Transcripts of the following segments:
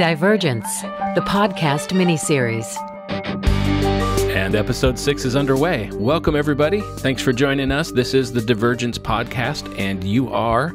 Divergence, the podcast miniseries. And episode six is underway. Welcome, everybody. Thanks for joining us. This is the Divergence Podcast, and you are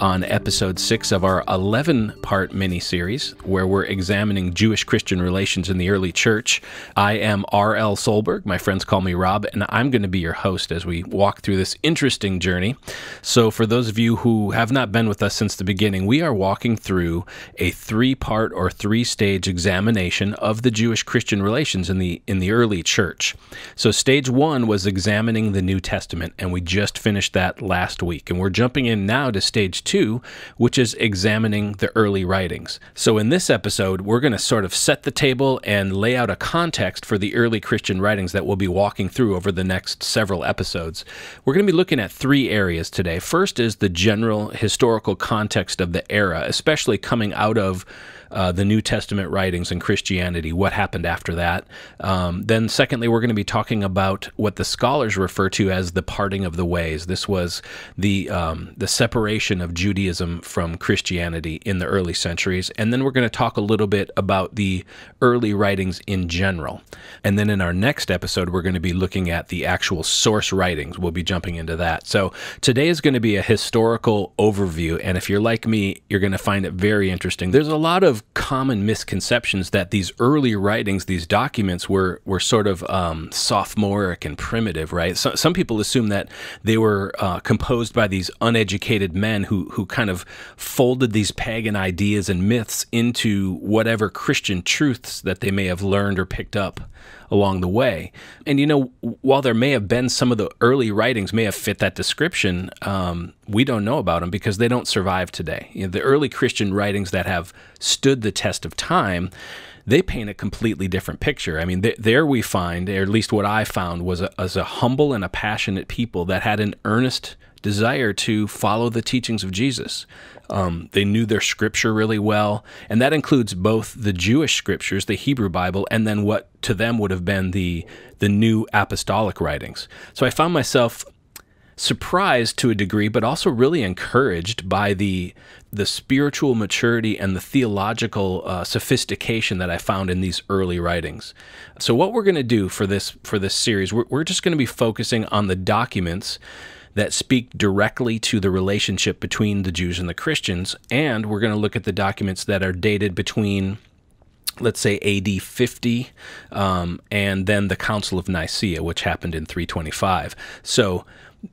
on episode 6 of our 11 part mini series, where we're examining Jewish Christian relations in the early church. I am R.L. Solberg. My friends call me Rob, and I'm going to be your host as we walk through this interesting journey. So, for those of you who have not been with us since the beginning, we are walking through a three part or three stage examination of the Jewish Christian relations in the, in the early church. So, stage one was examining the New Testament, and we just finished that last week. And we're jumping in now to stage two, which is examining the early writings. So, in this episode, we're going to sort of set the table and lay out a context for the early Christian writings that we'll be walking through over the next several episodes. We're going to be looking at three areas today. First is the general historical context of the era, especially coming out of uh, the New Testament writings and Christianity, what happened after that. Um, then, secondly, we're going to be talking about what the scholars refer to as the parting of the ways. This was the um, the separation of Judaism from Christianity in the early centuries, and then we're going to talk a little bit about the early writings in general. And then in our next episode, we're going to be looking at the actual source writings. We'll be jumping into that. So today is going to be a historical overview, and if you're like me, you're going to find it very interesting. There's a lot of of common misconceptions that these early writings, these documents, were were sort of um, sophomoric and primitive, right? So, some people assume that they were uh, composed by these uneducated men who who kind of folded these pagan ideas and myths into whatever Christian truths that they may have learned or picked up along the way. And you know, while there may have been some of the early writings may have fit that description, um, we don't know about them because they don't survive today. You know, the early Christian writings that have stood the test of time they paint a completely different picture. I mean, th there we find, or at least what I found, was a, was a humble and a passionate people that had an earnest desire to follow the teachings of Jesus. Um, they knew their scripture really well, and that includes both the Jewish scriptures, the Hebrew Bible, and then what to them would have been the the new apostolic writings. So I found myself surprised to a degree, but also really encouraged by the the spiritual maturity and the theological uh, sophistication that I found in these early writings. So, what we're going to do for this for this series, we're, we're just going to be focusing on the documents that speak directly to the relationship between the Jews and the Christians. And we're going to look at the documents that are dated between let's say AD 50, um, and then the Council of Nicaea, which happened in 325. So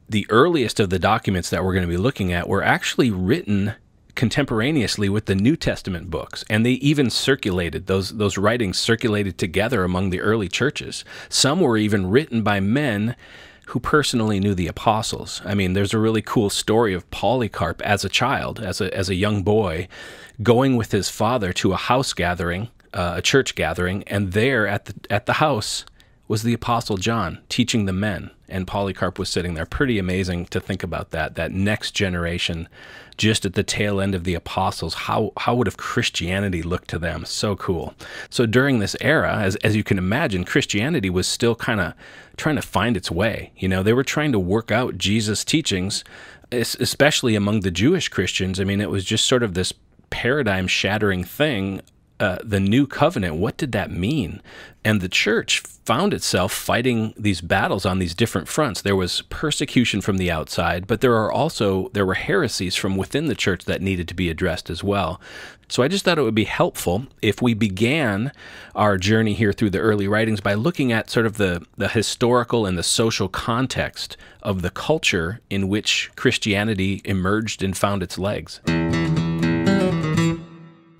the earliest of the documents that we're going to be looking at were actually written contemporaneously with the New Testament books, and they even circulated those those writings circulated together among the early churches. Some were even written by men who personally knew the apostles. I mean, there's a really cool story of Polycarp as a child, as a, as a young boy, going with his father to a house gathering, uh, a church gathering, and there at the, at the house was the apostle John teaching the men, and Polycarp was sitting there. Pretty amazing to think about that, that next generation just at the tail end of the apostles. How, how would have Christianity looked to them? So cool. So during this era, as, as you can imagine, Christianity was still kind of trying to find its way. You know, they were trying to work out Jesus' teachings, especially among the Jewish Christians. I mean, it was just sort of this paradigm shattering thing uh, the new covenant, what did that mean? And the church found itself fighting these battles on these different fronts. There was persecution from the outside, but there are also there were heresies from within the church that needed to be addressed as well. So I just thought it would be helpful if we began our journey here through the early writings by looking at sort of the, the historical and the social context of the culture in which Christianity emerged and found its legs.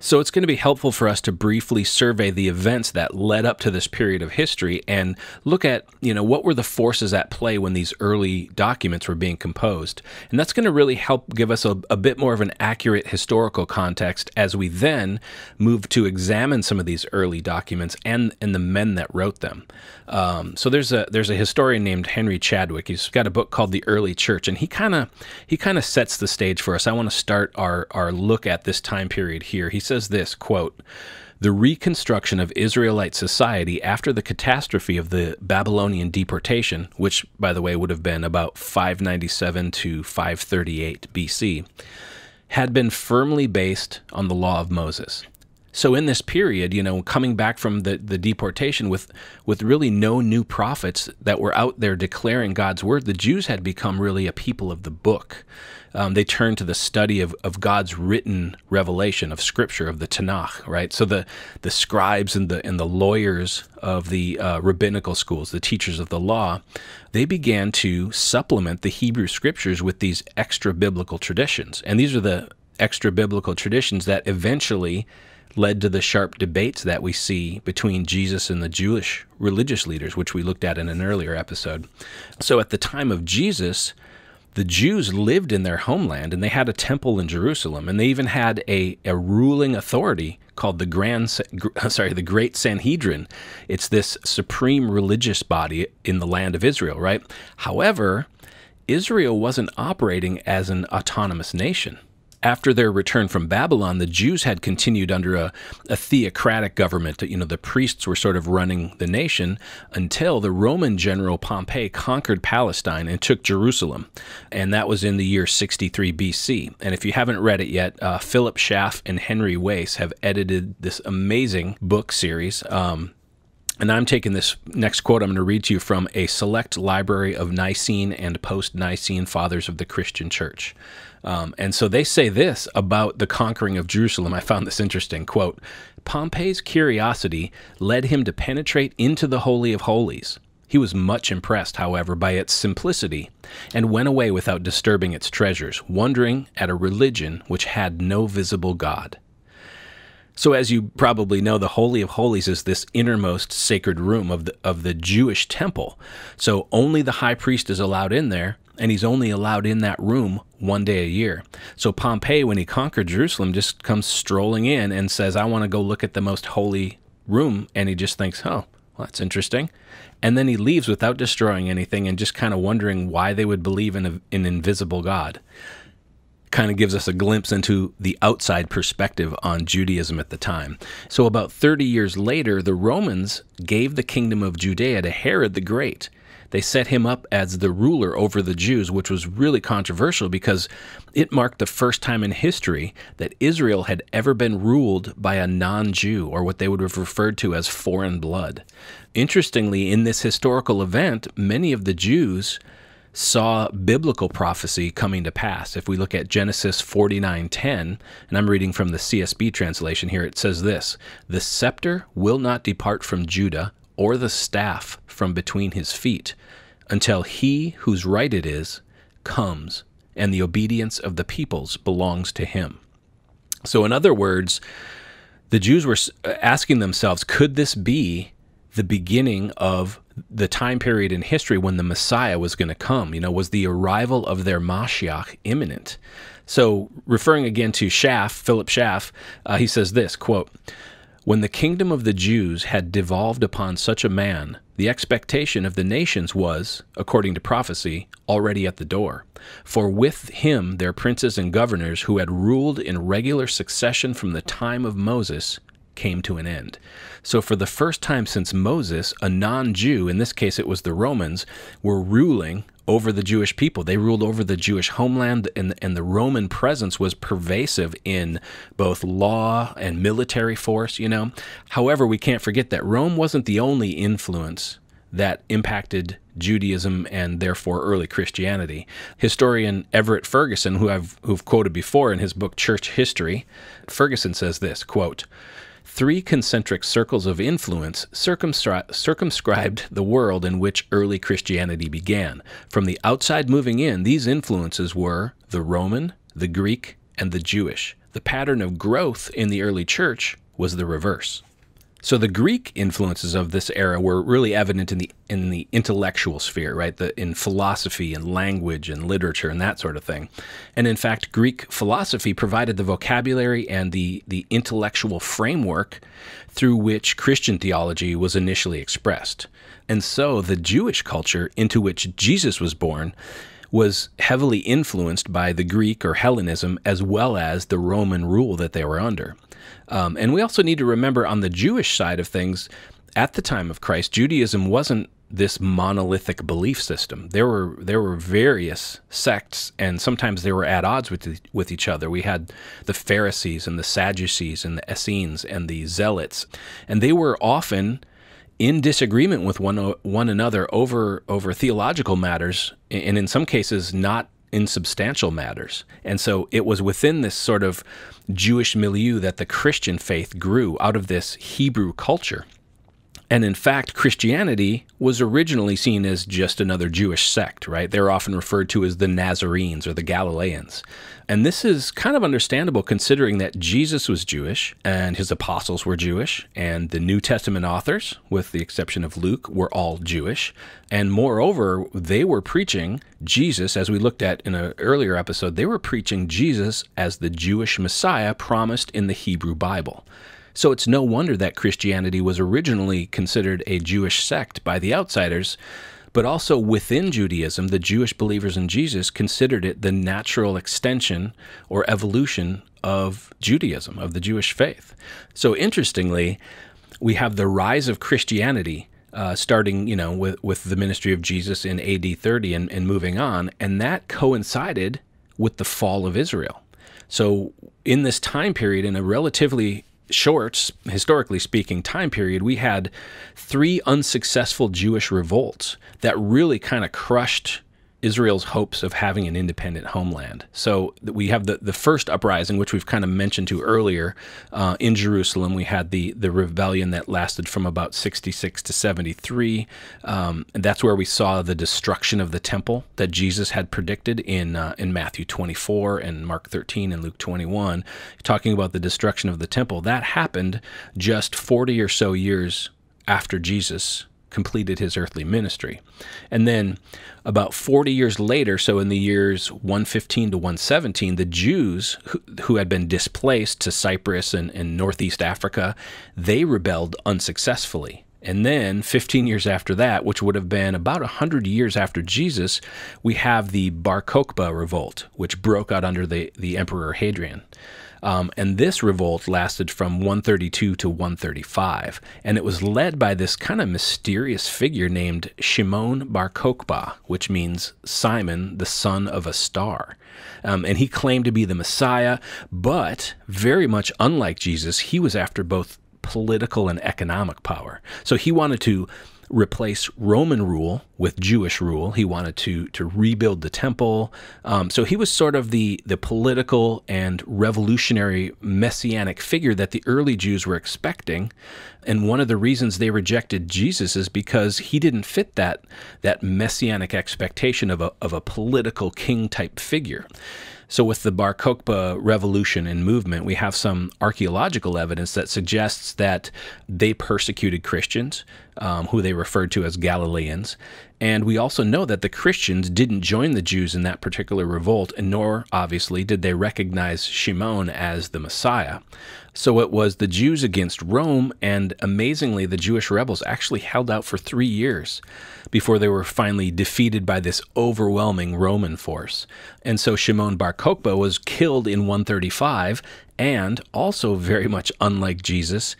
So it's going to be helpful for us to briefly survey the events that led up to this period of history and look at, you know, what were the forces at play when these early documents were being composed. And that's going to really help give us a, a bit more of an accurate historical context as we then move to examine some of these early documents and, and the men that wrote them. Um, so there's a there's a historian named Henry Chadwick. He's got a book called The Early Church, and he kind of he kind of sets the stage for us. I want to start our our look at this time period here. He says says this quote, the reconstruction of Israelite society after the catastrophe of the Babylonian deportation, which, by the way, would have been about 597 to 538 BC, had been firmly based on the law of Moses. So in this period, you know, coming back from the, the deportation with with really no new prophets that were out there declaring God's word, the Jews had become really a people of the book um, they turn to the study of, of God's written revelation of Scripture of the Tanakh, right? So the the scribes and the and the lawyers of the uh, rabbinical schools, the teachers of the law, they began to supplement the Hebrew Scriptures with these extra biblical traditions, and these are the extra biblical traditions that eventually led to the sharp debates that we see between Jesus and the Jewish religious leaders, which we looked at in an earlier episode. So at the time of Jesus, the Jews lived in their homeland and they had a temple in Jerusalem and they even had a, a ruling authority called the Grand sorry the Great Sanhedrin. It's this supreme religious body in the land of Israel, right? However, Israel wasn't operating as an autonomous nation after their return from Babylon, the Jews had continued under a, a theocratic government. You know, the priests were sort of running the nation until the Roman general Pompey conquered Palestine and took Jerusalem. And that was in the year 63 BC. And if you haven't read it yet, uh, Philip Schaff and Henry Wace have edited this amazing book series. Um, and I'm taking this next quote I'm going to read to you from a select library of Nicene and post Nicene fathers of the Christian church. Um, and so they say this about the conquering of Jerusalem. I found this interesting quote Pompey's curiosity led him to penetrate into the Holy of Holies. He was much impressed, however, by its simplicity and went away without disturbing its treasures, wondering at a religion which had no visible God. So, as you probably know, the Holy of Holies is this innermost sacred room of the, of the Jewish temple. So, only the high priest is allowed in there, and he's only allowed in that room one day a year. So Pompey, when he conquered Jerusalem, just comes strolling in and says, I want to go look at the most holy room. And he just thinks, oh, well, that's interesting. And then he leaves without destroying anything and just kind of wondering why they would believe in a, an invisible God. Kind of gives us a glimpse into the outside perspective on Judaism at the time. So, about 30 years later, the Romans gave the kingdom of Judea to Herod the Great. They set him up as the ruler over the Jews, which was really controversial because it marked the first time in history that Israel had ever been ruled by a non Jew, or what they would have referred to as foreign blood. Interestingly, in this historical event, many of the Jews saw biblical prophecy coming to pass. If we look at Genesis 49:10, and I'm reading from the CSB translation here, it says this, "The scepter will not depart from Judah, or the staff from between his feet until he whose right it is comes and the obedience of the peoples belongs to him. So, in other words, the Jews were uh, asking themselves, could this be the beginning of the time period in history when the Messiah was going to come? You know, was the arrival of their Mashiach imminent? So, referring again to Schaff, Philip Schaff, uh, he says this quote, when the kingdom of the Jews had devolved upon such a man, the expectation of the nations was, according to prophecy, already at the door. For with him their princes and governors, who had ruled in regular succession from the time of Moses, came to an end. So, for the first time since Moses, a non Jew, in this case it was the Romans, were ruling over the Jewish people. They ruled over the Jewish homeland, and, and the Roman presence was pervasive in both law and military force, you know. However, we can't forget that Rome wasn't the only influence that impacted Judaism and therefore early Christianity. Historian Everett Ferguson, who I've who've quoted before in his book Church History, Ferguson says this, quote, three concentric circles of influence circumscri circumscribed the world in which early Christianity began. From the outside moving in, these influences were the Roman, the Greek, and the Jewish. The pattern of growth in the early church was the reverse. So the Greek influences of this era were really evident in the in the intellectual sphere, right? The, in philosophy and language and literature and that sort of thing. And in fact, Greek philosophy provided the vocabulary and the the intellectual framework through which Christian theology was initially expressed. And so the Jewish culture into which Jesus was born was heavily influenced by the Greek or Hellenism as well as the Roman rule that they were under. Um, and we also need to remember on the Jewish side of things, at the time of Christ, Judaism wasn't this monolithic belief system. There were there were various sects, and sometimes they were at odds with the, with each other. We had the Pharisees and the Sadducees and the Essenes and the Zealots, and they were often in disagreement with one one another over over theological matters, and in some cases not insubstantial matters. And so it was within this sort of Jewish milieu that the Christian faith grew out of this Hebrew culture. And in fact, Christianity was originally seen as just another Jewish sect, right? They're often referred to as the Nazarenes or the Galileans. And this is kind of understandable considering that Jesus was Jewish and his apostles were Jewish, and the New Testament authors, with the exception of Luke, were all Jewish. And moreover, they were preaching Jesus, as we looked at in an earlier episode, they were preaching Jesus as the Jewish Messiah promised in the Hebrew Bible. So it's no wonder that Christianity was originally considered a Jewish sect by the outsiders, but also within Judaism, the Jewish believers in Jesus considered it the natural extension or evolution of Judaism, of the Jewish faith. So interestingly, we have the rise of Christianity. Uh, starting, you know, with, with the ministry of Jesus in AD 30 and, and moving on, and that coincided with the fall of Israel. So, in this time period, in a relatively Shorts, historically speaking, time period, we had three unsuccessful Jewish revolts that really kind of crushed Israel's hopes of having an independent homeland. So we have the, the first uprising, which we've kind of mentioned to earlier uh, in Jerusalem. We had the, the rebellion that lasted from about 66 to 73. Um, and that's where we saw the destruction of the temple that Jesus had predicted in, uh, in Matthew 24 and Mark 13 and Luke 21, talking about the destruction of the temple. That happened just 40 or so years after Jesus completed his earthly ministry. And then about 40 years later, so in the years 115 to 117, the Jews who, who had been displaced to Cyprus and, and Northeast Africa, they rebelled unsuccessfully. And then 15 years after that, which would have been about 100 years after Jesus, we have the Bar Kokhba revolt, which broke out under the, the Emperor Hadrian. Um, and this revolt lasted from 132 to 135. And it was led by this kind of mysterious figure named Shimon Bar Kokhba, which means Simon, the son of a star. Um, and he claimed to be the Messiah, but very much unlike Jesus, he was after both political and economic power. So he wanted to replace Roman rule with Jewish rule. He wanted to to rebuild the temple. Um, so he was sort of the the political and revolutionary messianic figure that the early Jews were expecting. And one of the reasons they rejected Jesus is because he didn't fit that that messianic expectation of a of a political king type figure. So with the Bar Kokhba revolution and movement, we have some archaeological evidence that suggests that they persecuted Christians, um, who they referred to as Galileans. And we also know that the Christians didn't join the Jews in that particular revolt, nor obviously did they recognize Shimon as the Messiah. So it was the Jews against Rome, and amazingly, the Jewish rebels actually held out for three years before they were finally defeated by this overwhelming Roman force. And so Shimon Bar Kokhba was killed in 135, and also very much unlike Jesus,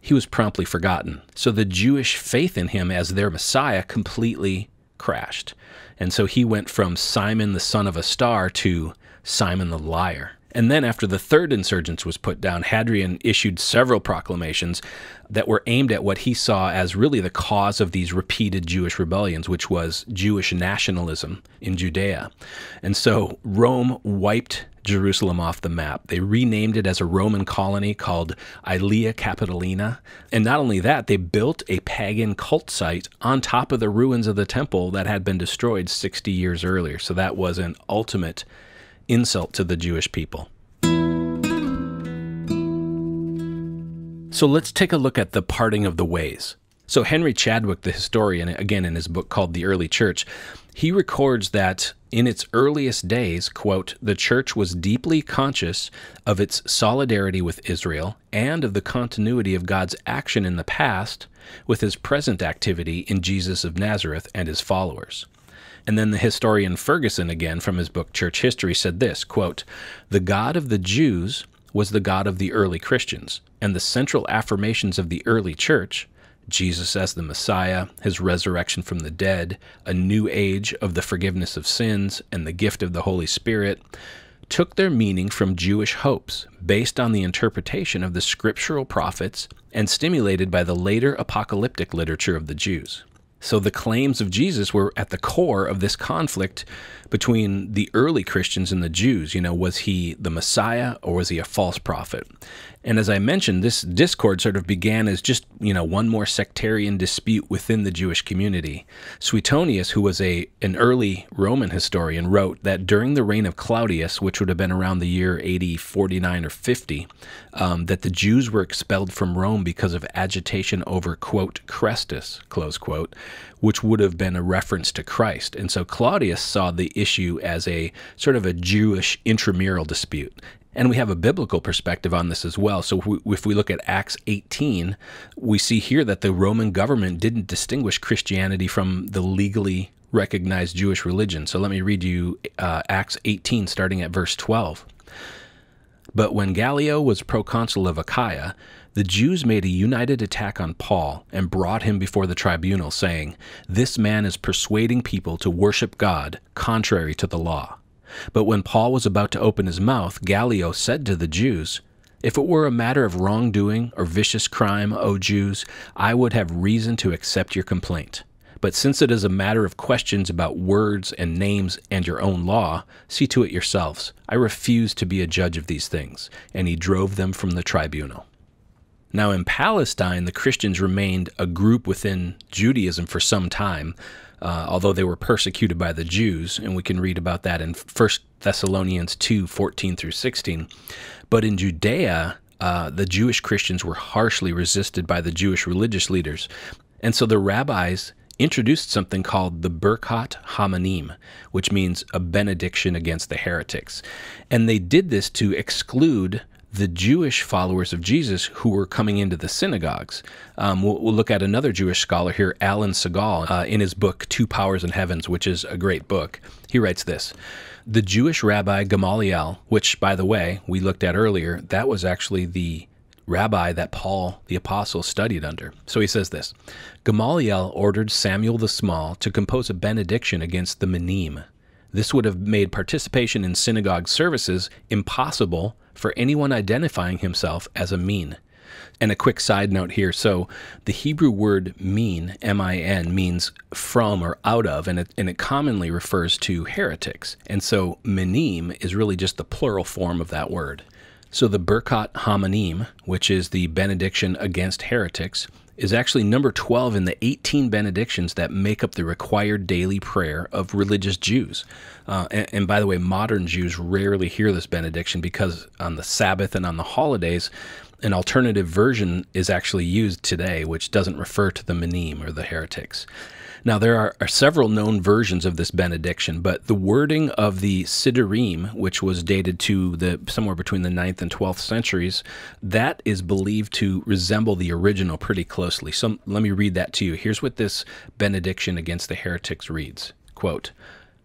he was promptly forgotten. So the Jewish faith in him as their Messiah completely crashed. And so he went from Simon the son of a star to Simon the liar. And then, after the third insurgence was put down, Hadrian issued several proclamations that were aimed at what he saw as really the cause of these repeated Jewish rebellions, which was Jewish nationalism in Judea. And so, Rome wiped Jerusalem off the map. They renamed it as a Roman colony called Aelia Capitolina. And not only that, they built a pagan cult site on top of the ruins of the temple that had been destroyed 60 years earlier. So, that was an ultimate insult to the Jewish people. So let's take a look at the parting of the ways. So Henry Chadwick, the historian, again in his book called The Early Church, he records that in its earliest days, quote, the church was deeply conscious of its solidarity with Israel and of the continuity of God's action in the past with his present activity in Jesus of Nazareth and his followers. And then the historian Ferguson, again from his book Church History, said this quote, The God of the Jews was the God of the early Christians, and the central affirmations of the early church, Jesus as the Messiah, his resurrection from the dead, a new age of the forgiveness of sins, and the gift of the Holy Spirit, took their meaning from Jewish hopes based on the interpretation of the scriptural prophets and stimulated by the later apocalyptic literature of the Jews. So the claims of Jesus were at the core of this conflict between the early Christians and the Jews. You know, was he the Messiah or was he a false prophet? And as I mentioned, this discord sort of began as just, you know, one more sectarian dispute within the Jewish community. Suetonius, who was a an early Roman historian, wrote that during the reign of Claudius, which would have been around the year 80, 49, or 50, um, that the Jews were expelled from Rome because of agitation over, quote, Crestus, close quote, which would have been a reference to Christ. And so Claudius saw the issue as a sort of a Jewish intramural dispute. And we have a biblical perspective on this as well. So if we, look at Acts 18, we see here that the Roman government didn't distinguish Christianity from the legally recognized Jewish religion. So let me read you uh, Acts 18, starting at verse 12. But when Gallio was proconsul of Achaia, the Jews made a united attack on Paul and brought him before the tribunal, saying, This man is persuading people to worship God contrary to the law. But when Paul was about to open his mouth, Gallio said to the Jews, If it were a matter of wrongdoing or vicious crime, O Jews, I would have reason to accept your complaint. But since it is a matter of questions about words and names and your own law, see to it yourselves. I refuse to be a judge of these things. And he drove them from the tribunal. Now, in Palestine, the Christians remained a group within Judaism for some time, uh, although they were persecuted by the Jews, and we can read about that in 1 Thessalonians 2 14 through 16. But in Judea, uh, the Jewish Christians were harshly resisted by the Jewish religious leaders. And so the rabbis introduced something called the Birkat Hamanim, which means a benediction against the heretics. And they did this to exclude the Jewish followers of Jesus who were coming into the synagogues. Um, we'll, we'll, look at another Jewish scholar here, Alan Segal, uh, in his book Two Powers in Heavens, which is a great book. He writes this The Jewish rabbi Gamaliel, which, by the way, we looked at earlier, that was actually the rabbi that Paul the Apostle studied under. So he says this Gamaliel ordered Samuel the Small to compose a benediction against the Menim. This would have made participation in synagogue services impossible for anyone identifying himself as a mean. And a quick side note here. So, the Hebrew word mean, M I N, means from or out of, and it, and it commonly refers to heretics. And so, menim is really just the plural form of that word. So, the Birkat Hamanim, which is the benediction against heretics, is actually number 12 in the 18 benedictions that make up the required daily prayer of religious Jews. Uh, and, and, by the way, modern Jews rarely hear this benediction because on the Sabbath and on the holidays, an alternative version is actually used today, which doesn't refer to the Menim or the heretics. Now, there are, are, several known versions of this benediction, but the wording of the Sidorim, which was dated to the somewhere between the 9th and 12th centuries, that is believed to resemble the original pretty closely. So let me read that to you. Here's what this benediction against the heretics reads quote,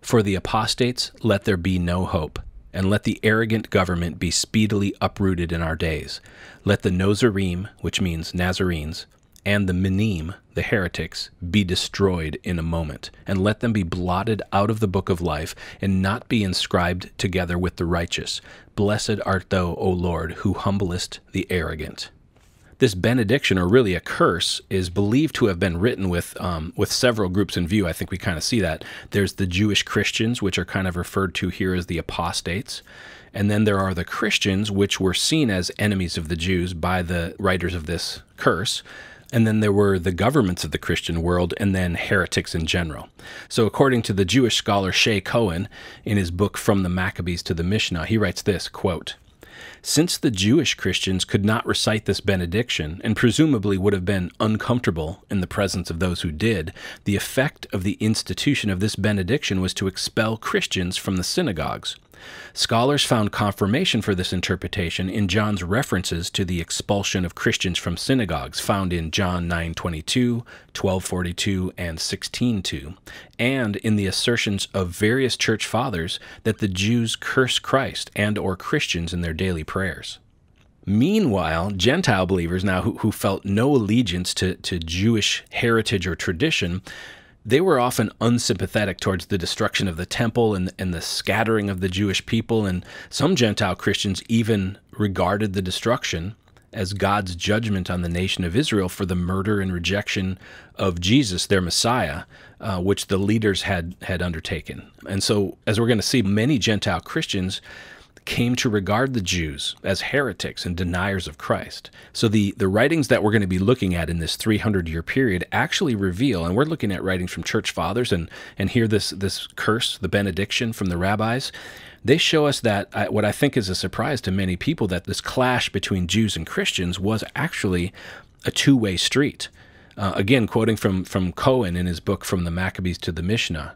For the apostates, let there be no hope and let the arrogant government be speedily uprooted in our days. Let the Nozarim, which means Nazarenes, and the Minim, the heretics, be destroyed in a moment, and let them be blotted out of the book of life, and not be inscribed together with the righteous. Blessed art thou, O Lord, who humblest the arrogant. This benediction, or really a curse, is believed to have been written with um, with several groups in view. I think we kind of see that. There's the Jewish Christians, which are kind of referred to here as the apostates. And then there are the Christians, which were seen as enemies of the Jews by the writers of this curse and then there were the governments of the Christian world, and then heretics in general. So, according to the Jewish scholar Shay Cohen, in his book From the Maccabees to the Mishnah, he writes this quote, since the Jewish Christians could not recite this benediction, and presumably would have been uncomfortable in the presence of those who did, the effect of the institution of this benediction was to expel Christians from the synagogues. Scholars found confirmation for this interpretation in John's references to the expulsion of Christians from synagogues found in John 9:22, 1242, and 16:2, and in the assertions of various church fathers that the Jews curse Christ and or Christians in their daily prayers. Meanwhile, Gentile believers now who, who felt no allegiance to, to Jewish heritage or tradition they were often unsympathetic towards the destruction of the temple and, and the scattering of the Jewish people. And some Gentile Christians even regarded the destruction as God's judgment on the nation of Israel for the murder and rejection of Jesus, their Messiah, uh, which the leaders had had undertaken. And so, as we're going to see, many Gentile Christians came to regard the Jews as heretics and deniers of Christ. So the, the writings that we're going to be looking at in this 300 year period actually reveal, and we're looking at writings from church fathers and, and here this, this curse, the benediction from the rabbis, they show us that uh, what I think is a surprise to many people that this clash between Jews and Christians was actually a two way street. Uh, again, quoting from, from Cohen in his book From the Maccabees to the Mishnah,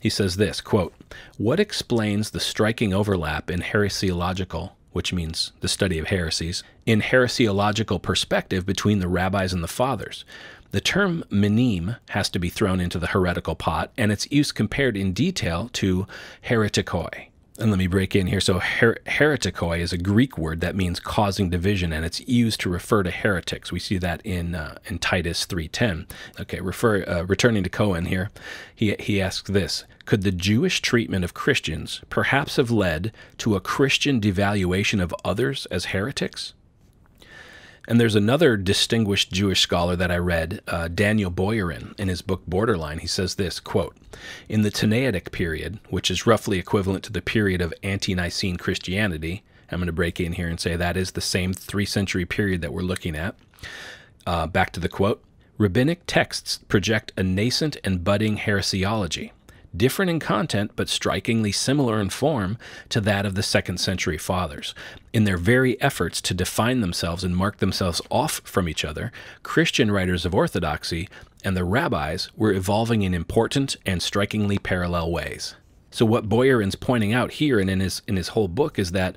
he says this quote, What explains the striking overlap in heresiological, which means the study of heresies, in heresiological perspective between the rabbis and the fathers? The term minim has to be thrown into the heretical pot and its use compared in detail to hereticoi and let me break in here. So, her- heretikoi is a Greek word that means causing division, and it's used to refer to heretics. We see that in uh, in Titus three ten. Okay, refer uh, returning to Cohen here, he he asks this: Could the Jewish treatment of Christians perhaps have led to a Christian devaluation of others as heretics? And there's another distinguished Jewish scholar that I read, uh, Daniel Boyerin, in his book Borderline. He says this quote, In the Tanaitic period, which is roughly equivalent to the period of anti Nicene Christianity, I'm going to break in here and say that is the same three century period that we're looking at. Uh, back to the quote Rabbinic texts project a nascent and budding heresiology different in content but strikingly similar in form to that of the second century fathers. In their very efforts to define themselves and mark themselves off from each other, Christian writers of orthodoxy and the rabbis were evolving in important and strikingly parallel ways. So what Boyerin's pointing out here and in his in his whole book is that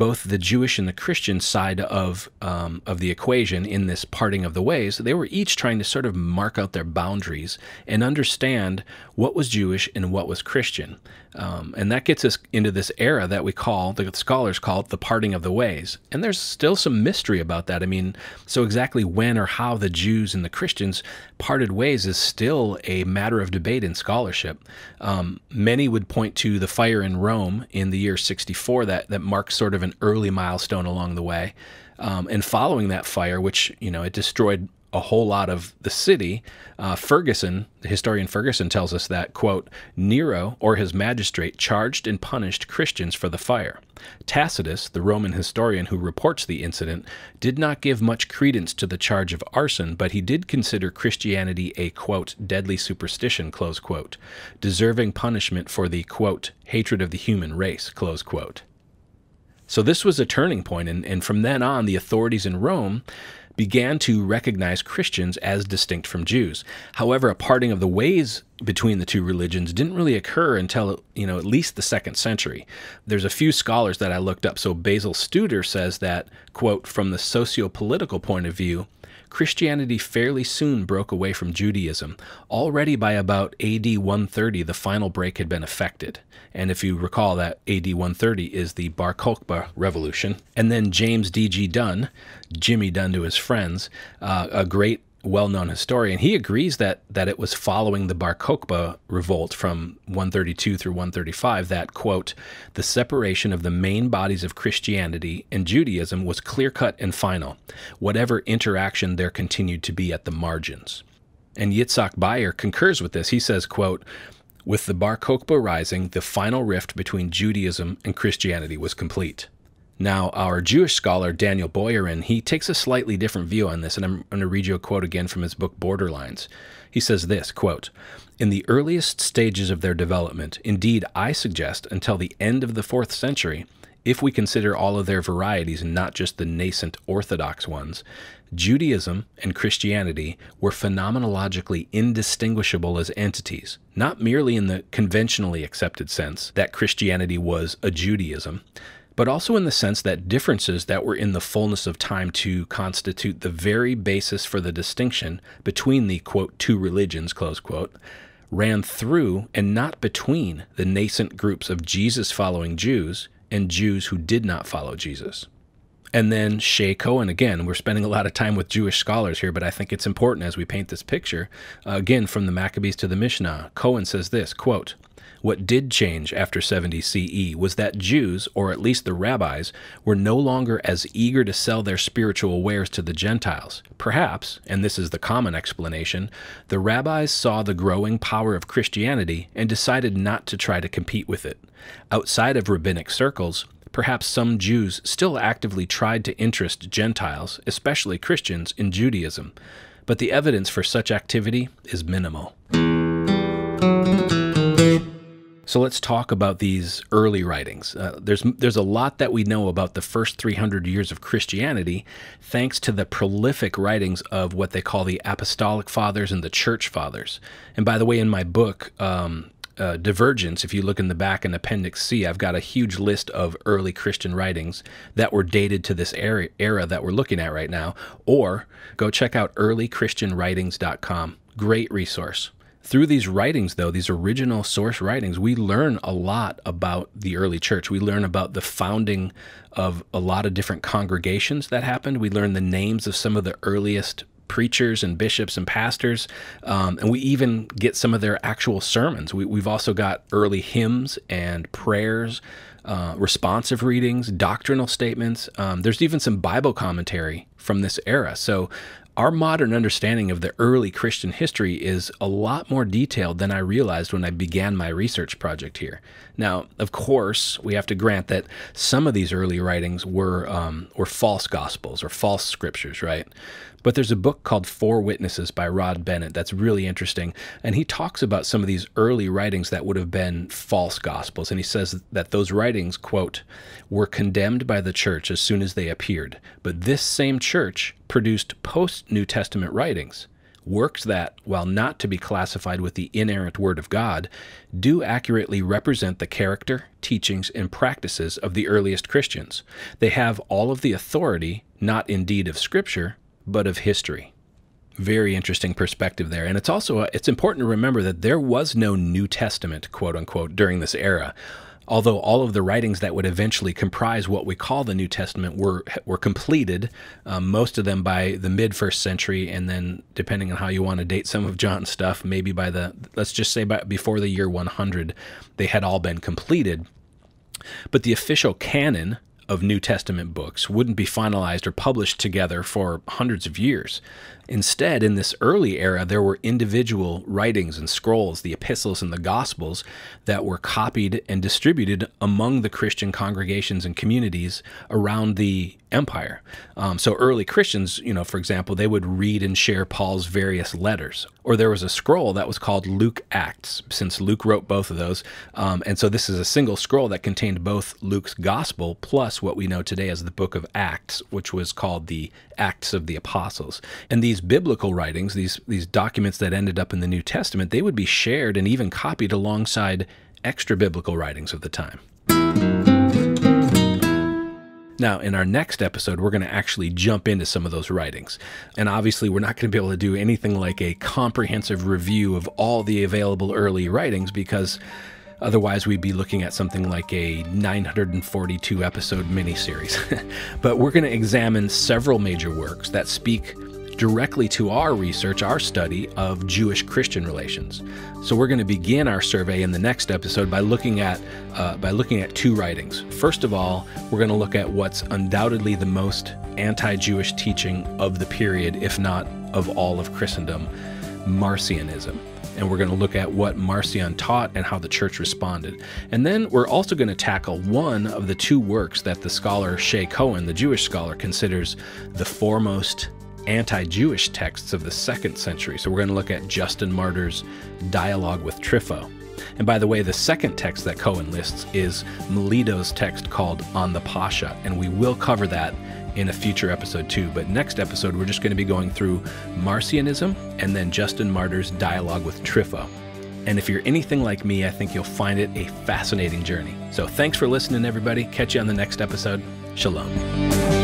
both the Jewish and the Christian side of um, of the equation in this parting of the ways, they were each trying to sort of mark out their boundaries and understand what was Jewish and what was Christian, um, and that gets us into this era that we call the scholars call it the parting of the ways. And there's still some mystery about that. I mean, so exactly when or how the Jews and the Christians parted ways is still a matter of debate in scholarship. Um, many would point to the fire in Rome in the year 64 that that marks sort of an an early milestone along the way. Um, and following that fire, which, you know, it destroyed a whole lot of the city. Uh, Ferguson, the historian Ferguson, tells us that, quote, Nero or his magistrate charged and punished Christians for the fire. Tacitus, the Roman historian who reports the incident, did not give much credence to the charge of arson, but he did consider Christianity a, quote, deadly superstition, close quote, deserving punishment for the, quote, hatred of the human race, close quote. So this was a turning point, and, and from then on, the authorities in Rome began to recognize Christians as distinct from Jews. However, a parting of the ways between the two religions didn't really occur until you know at least the second century. There's a few scholars that I looked up. So Basil Studer says that quote from the socio-political point of view, Christianity fairly soon broke away from Judaism. Already by about AD 130, the final break had been effected. And if you recall, that AD 130 is the Bar Kokhba Revolution. And then James D.G. Dunn, Jimmy Dunn to his friends, uh, a great well-known historian, he agrees that that it was following the Bar Kokhba revolt from 132 through 135 that quote the separation of the main bodies of Christianity and Judaism was clear-cut and final, whatever interaction there continued to be at the margins. And Yitzhak Bayer concurs with this. He says, quote, with the Bar Kokhba rising, the final rift between Judaism and Christianity was complete. Now, our Jewish scholar, Daniel Boyerin, he takes a slightly different view on this, and I'm going to read you a quote again from his book Borderlines. He says this, quote, In the earliest stages of their development, indeed, I suggest until the end of the fourth century, if we consider all of their varieties and not just the nascent Orthodox ones, Judaism and Christianity were phenomenologically indistinguishable as entities, not merely in the conventionally accepted sense that Christianity was a Judaism, but also in the sense that differences that were in the fullness of time to constitute the very basis for the distinction between the quote, two religions, close quote, ran through and not between the nascent groups of Jesus following Jews and Jews who did not follow Jesus. And then Shay Cohen again. We're spending a lot of time with Jewish scholars here, but I think it's important as we paint this picture. Uh, again, from the Maccabees to the Mishnah, Cohen says this quote, what did change after 70 CE was that Jews, or at least the rabbis, were no longer as eager to sell their spiritual wares to the Gentiles. Perhaps, and this is the common explanation, the rabbis saw the growing power of Christianity and decided not to try to compete with it. Outside of rabbinic circles, perhaps some Jews still actively tried to interest Gentiles, especially Christians, in Judaism, but the evidence for such activity is minimal. So let's talk about these early writings. Uh, there's there's a lot that we know about the first 300 years of Christianity, thanks to the prolific writings of what they call the Apostolic Fathers and the Church Fathers. And by the way, in my book. Um, uh, Divergence, if you look in the back in Appendix C, I've got a huge list of early Christian writings that were dated to this era, era that we're looking at right now. Or go check out earlychristianwritings.com. Great resource. Through these writings, though, these original source writings, we learn a lot about the early church. We learn about the founding of a lot of different congregations that happened. We learn the names of some of the earliest preachers and bishops and pastors. Um, and we even get some of their actual sermons. We, have also got early hymns and prayers, uh, responsive readings, doctrinal statements. Um, there's even some Bible commentary from this era. So our modern understanding of the early Christian history is a lot more detailed than I realized when I began my research project here. Now, of course, we have to grant that some of these early writings were um, were false gospels or false scriptures, right? But there's a book called Four Witnesses by Rod Bennett that's really interesting. And he talks about some of these early writings that would have been false gospels. And he says that those writings, quote, were condemned by the church as soon as they appeared. But this same church produced post New Testament writings works that, while not to be classified with the inerrant Word of God, do accurately represent the character, teachings, and practices of the earliest Christians. They have all of the authority, not indeed of Scripture, but of history. Very interesting perspective there. And it's also uh, it's important to remember that there was no New Testament, quote unquote, during this era. Although all of the writings that would eventually comprise what we call the New Testament were were completed, um, most of them by the mid first century, and then depending on how you want to date some of John's stuff, maybe by the let's just say by, before the year 100, they had all been completed. But the official canon of New Testament books wouldn't be finalized or published together for hundreds of years. Instead, in this early era, there were individual writings and scrolls, the epistles and the gospels, that were copied and distributed among the Christian congregations and communities around the empire. Um, so early Christians, you know, for example, they would read and share Paul's various letters. Or there was a scroll that was called Luke Acts, since Luke wrote both of those. Um, and so this is a single scroll that contained both Luke's gospel plus what we know today as the book of Acts, which was called the Acts of the Apostles. And these biblical writings, these these documents that ended up in the New Testament, they would be shared and even copied alongside extra biblical writings of the time. Now, in our next episode, we're going to actually jump into some of those writings. And obviously, we're not going to be able to do anything like a comprehensive review of all the available early writings because Otherwise, we'd be looking at something like a 942 episode miniseries. but we're going to examine several major works that speak directly to our research, our study of Jewish Christian relations. So we're going to begin our survey in the next episode by looking at uh, by looking at two writings. First of all, we're going to look at what's undoubtedly the most anti-Jewish teaching of the period, if not of all of Christendom, Marcionism and we're going to look at what Marcion taught and how the church responded. And then we're also going to tackle one of the two works that the scholar Shay Cohen, the Jewish scholar, considers the foremost anti Jewish texts of the second century. So we're going to look at Justin Martyr's dialogue with Trifo. And by the way, the second text that Cohen lists is Melito's text called On the Pasha, and we will cover that in a future episode too. But next episode, we're just going to be going through Marcionism and then Justin Martyr's dialogue with Trifo. And if you're anything like me, I think you'll find it a fascinating journey. So thanks for listening, everybody. Catch you on the next episode. Shalom.